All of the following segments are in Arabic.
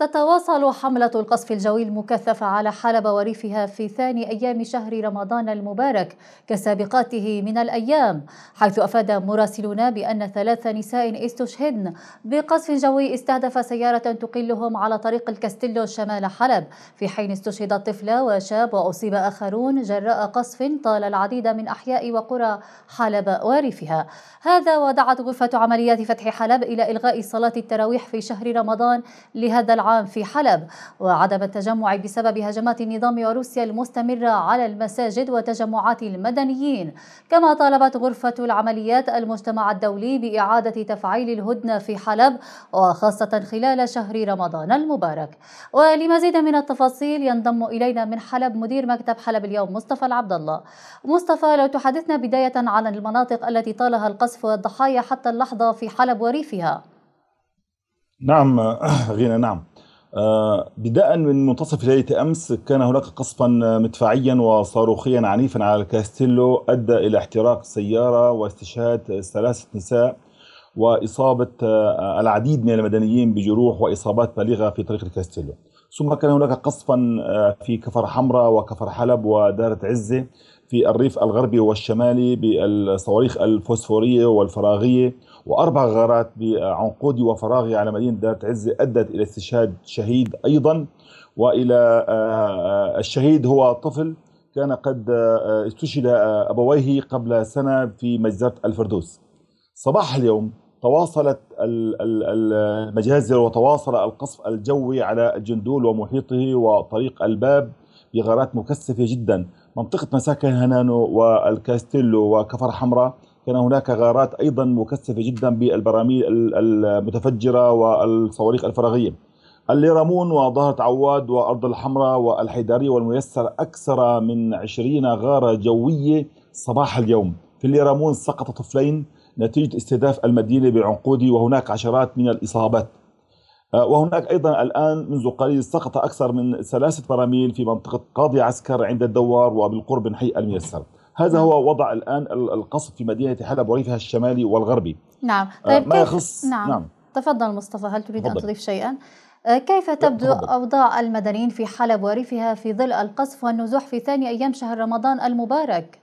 تتواصل حملة القصف الجوي المكثفة على حلب وريفها في ثاني أيام شهر رمضان المبارك كسابقاته من الأيام حيث أفاد مراسلون بأن ثلاث نساء استشهدن بقصف جوي استهدف سيارة تقلهم على طريق الكاستيلو شمال حلب في حين استشهد طفلة وشاب وأصيب آخرون جراء قصف طال العديد من أحياء وقرى حلب وريفها هذا ودعت غرفة عمليات فتح حلب إلى إلغاء صلاة التراويح في شهر رمضان لهذا العام العام في حلب وعدم التجمع بسبب هجمات النظام وروسيا المستمرة على المساجد وتجمعات المدنيين كما طالبت غرفة العمليات المجتمع الدولي بإعادة تفعيل الهدنة في حلب وخاصة خلال شهر رمضان المبارك ولمزيد من التفاصيل ينضم إلينا من حلب مدير مكتب حلب اليوم مصطفى العبد الله مصطفى لو تحدثنا بداية عن المناطق التي طالها القصف والضحايا حتى اللحظة في حلب وريفها نعم غينا نعم آه، بداء من منتصف ليلة أمس كان هناك قصفا مدفعيا وصاروخيا عنيفا على الكاستيلو أدى إلى احتراق سيارة واستشهاد ثلاثة نساء وإصابة آه، العديد من المدنيين بجروح وإصابات بالغة في طريق الكاستيلو ثم كان هناك قصفا آه، في كفر حمراء وكفر حلب ودارة عزة في الريف الغربي والشمالي بالصواريخ الفوسفورية والفراغية وأربع غارات بعنقودي وفراغي على مدينة دارت عزة أدت إلى استشهاد شهيد أيضا وإلى آه، آه، الشهيد هو طفل كان قد آه، استشهد أبويه قبل سنة في مجزرة الفردوس صباح اليوم تواصلت المجازر وتواصل القصف الجوي على الجندول ومحيطه وطريق الباب بغارات مكثفة جدا منطقة مساكن هنانو والكاستيلو وكفر حمراء كان هناك غارات أيضا مكثفة جدا بالبراميل المتفجرة والصواريخ الفراغية الليرامون وظهرة عواد وأرض الحمراء والحيدارية والميسر أكثر من عشرين غارة جوية صباح اليوم في الليرامون سقط طفلين نتيجة استهداف المدينة بالعنقود وهناك عشرات من الإصابات آه، وهناك أيضا الآن منذ قليل سقط أكثر من ثلاثة براميل في منطقة قاضي عسكر عند الدوار وبالقرب من حي الميسر هذا نعم. هو وضع الآن القصف في مدينة حلب وريفها الشمالي والغربي نعم آه، طيب ما يخص نعم. نعم تفضل مصطفى هل تريد فضل. أن تضيف شيئا؟ آه، كيف تبدو أوضاع المدنيين في حلب وريفها في ظل القصف والنزوح في ثاني أيام شهر رمضان المبارك؟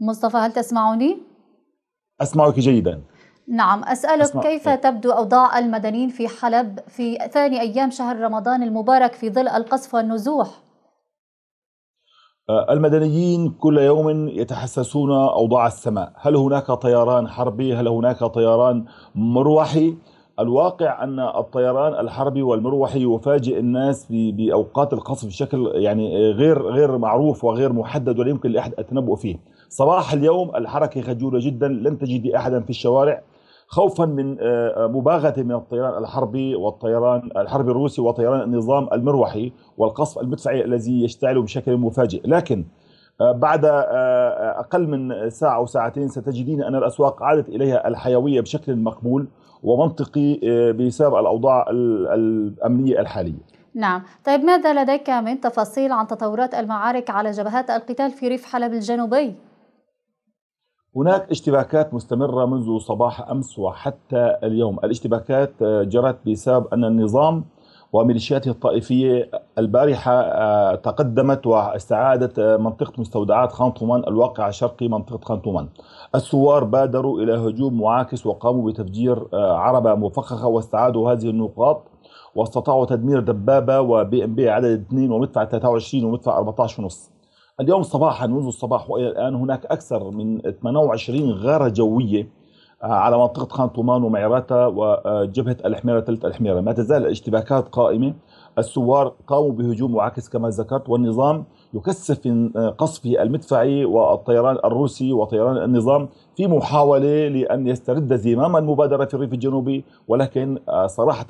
مصطفى هل تسمعني؟ أسمعك جيدا نعم أسألك أسمع. كيف إيه. تبدو أوضاع المدنيين في حلب في ثاني أيام شهر رمضان المبارك في ظل القصف والنزوح آه، المدنيين كل يوم يتحسسون أوضاع السماء هل هناك طيران حربي هل هناك طيران مروحي الواقع ان الطيران الحربي والمروحي يفاجئ الناس باوقات القصف بشكل يعني غير غير معروف وغير محدد ولا يمكن لاحد التنبؤ فيه. صباح اليوم الحركه خجوله جدا لن تجدي احدا في الشوارع خوفا من آه، مباغته من الطيران الحربي والطيران الحربي الروسي وطيران النظام المروحي والقصف المدفعي الذي يشتعل بشكل مفاجئ، لكن آه، بعد آه، آه، أقل من ساعة أو ساعتين ستجدين أن الأسواق عادت إليها الحيوية بشكل مقبول ومنطقي بسبب الأوضاع الأمنية الحالية نعم طيب ماذا لديك من تفاصيل عن تطورات المعارك على جبهات القتال في ريف حلب الجنوبي؟ هناك اشتباكات مستمرة منذ صباح أمس وحتى اليوم الاشتباكات جرت بسبب أن النظام وميليشياته الطائفية البارحة آه، تقدمت واستعادت آه، منطقة مستودعات خانطومان الواقعة شرقي منطقة خانطومان الثوار بادروا إلى هجوم معاكس وقاموا بتفجير آه، عربة مفخخة واستعادوا هذه النقاط واستطاعوا تدمير دبابة وبي ام بي عدد 2 ومدفع 23 ومدفع 14 ونص اليوم صباحا منذ الصباح وإلى الآن هناك أكثر من 28 غارة جوية آه، على منطقة خان طومان ومعيراتها وجبهة الحميرة ثلث الحميرة ما تزال الاشتباكات قائمة الثوار قاموا بهجوم معاكس كما ذكرت والنظام يكثف من آه، قصفه المدفعي والطيران الروسي وطيران النظام في محاولة لأن يسترد زمام المبادرة في الريف الجنوبي ولكن آه، صراحة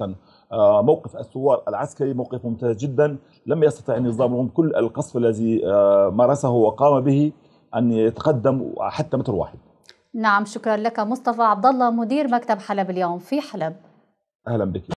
موقف الثوار العسكري موقف ممتاز جدا لم يستطع النظام رغم كل القصف الذي مارسه وقام به أن يتقدم حتى متر واحد نعم شكرا لك مصطفى عبد الله مدير مكتب حلب اليوم في حلب اهلا بك